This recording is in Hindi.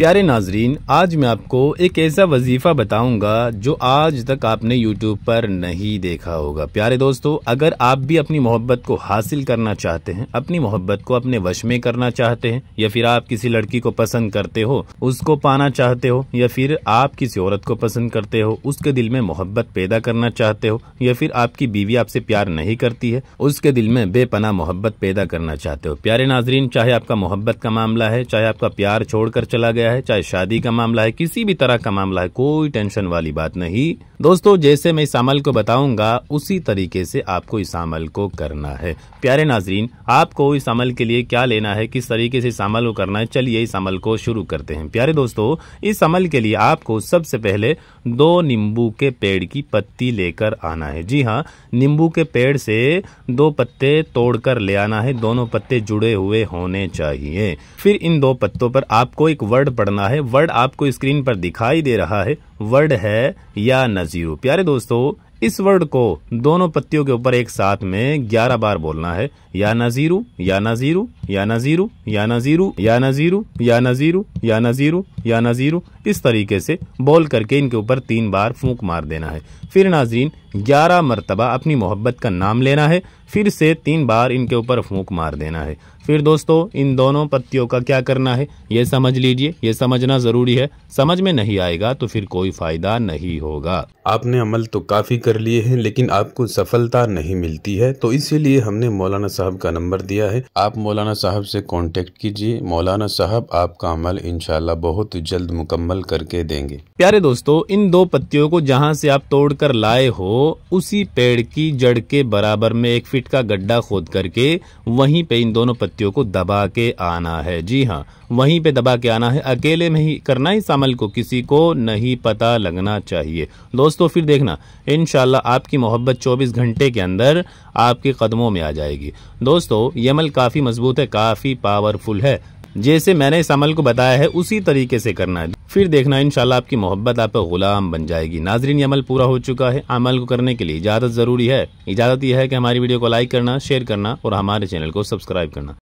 प्यारे नाजरीन आज मैं आपको एक ऐसा वजीफ़ा बताऊंगा जो आज तक आपने यूट्यूब पर नहीं देखा होगा प्यारे दोस्तों अगर आप भी अपनी मोहब्बत को हासिल करना चाहते हैं अपनी मोहब्बत को अपने वश में करना चाहते हैं या फिर आप किसी लड़की को पसंद करते हो उसको पाना चाहते हो या फिर आप किसी औरत को पसंद करते हो उसके दिल में मोहब्बत पैदा करना चाहते हो या फिर आपकी बीवी आपसे प्यार नहीं करती है उसके दिल में बेपना मोहब्बत पैदा करना चाहते हो प्यारे नाजरीन चाहे आपका मोहब्बत का मामला है चाहे आपका प्यार छोड़कर चला गया गया है चाहे शादी का मामला है किसी भी तरह का मामला है कोई टेंशन वाली बात नहीं दोस्तों जैसे मैं इस अमल को बताऊंगा उसी तरीके से आपको इस अमल को करना है प्यारे नाजरीन आपको इस अमल के लिए क्या लेना है किस तरीके से इस अमल को करना है चलिए इस अमल को शुरू करते हैं प्यारे दोस्तों इस अमल के लिए आपको सबसे पहले दो नींबू के पेड़ की पत्ती लेकर आना है जी हाँ नींबू के पेड़ से दो पत्ते तोड़कर ले आना है दोनों पत्ते जुड़े हुए होने चाहिए फिर इन दो पत्तों पर आपको एक वर्ड पढ़ना है वर्ड आपको स्क्रीन पर दिखाई दे रहा है वर्ड है या नज़ीरो प्यारे दोस्तों इस वर्ड को दोनों पत्तियों के ऊपर एक साथ में ग्यारह बार बोलना है या नजीरु या नजीरू या नजीरु या नजीरु या नजीरू या नजीरू या नजीरू या नजीरु इस तरीके से बोल करके इनके ऊपर तीन बार फूंक मार देना है फिर नाजरीन ग्यारह मरतबा अपनी मोहब्बत का नाम लेना है फिर से तीन बार इनके ऊपर फूंक मार देना है फिर दोस्तों इन दोनों पत्तियों का क्या करना है ये समझ लीजिए ये समझना ज़रूरी है समझ में नहीं आएगा तो फिर कोई फ़ायदा नहीं होगा आपने अमल तो काफ़ी कर कर लिए हैं लेकिन आपको सफलता नहीं मिलती है तो इसीलिए हमने मौलाना साहब का नंबर दिया है आप मौलाना साहब से कांटेक्ट कीजिए मौलाना साहब आपका अमल इनशाला बहुत जल्द मुकम्मल करके देंगे प्यारे दोस्तों इन दो पत्तियों को जहाँ से आप तोड़ कर लाए हो उसी पेड़ की जड़ के बराबर में एक फिट का गड्ढा खोद करके वहीं पे इन दोनों पत्तियों को दबा के आना है जी हाँ वहीं पे दबा के आना है अकेले में ही करना इस अमल को किसी को नहीं पता लगना चाहिए दोस्तों फिर देखना इनशा आपकी मोहब्बत 24 घंटे के अंदर आपके कदमों में आ जाएगी दोस्तों ये अमल काफ़ी मजबूत है काफ़ी पावरफुल है जैसे मैंने इस अमल को बताया है उसी तरीके से करना है फिर देखना इंशाल्लाह आपकी मोहब्बत आप गुलाम बन जाएगी नाजरीन ये अमल पूरा हो चुका है अमल को करने के लिए इजाज़त ज़रूरी है इजाज़त यह है कि हमारी वीडियो को लाइक करना शेयर करना और हमारे चैनल को सब्सक्राइब करना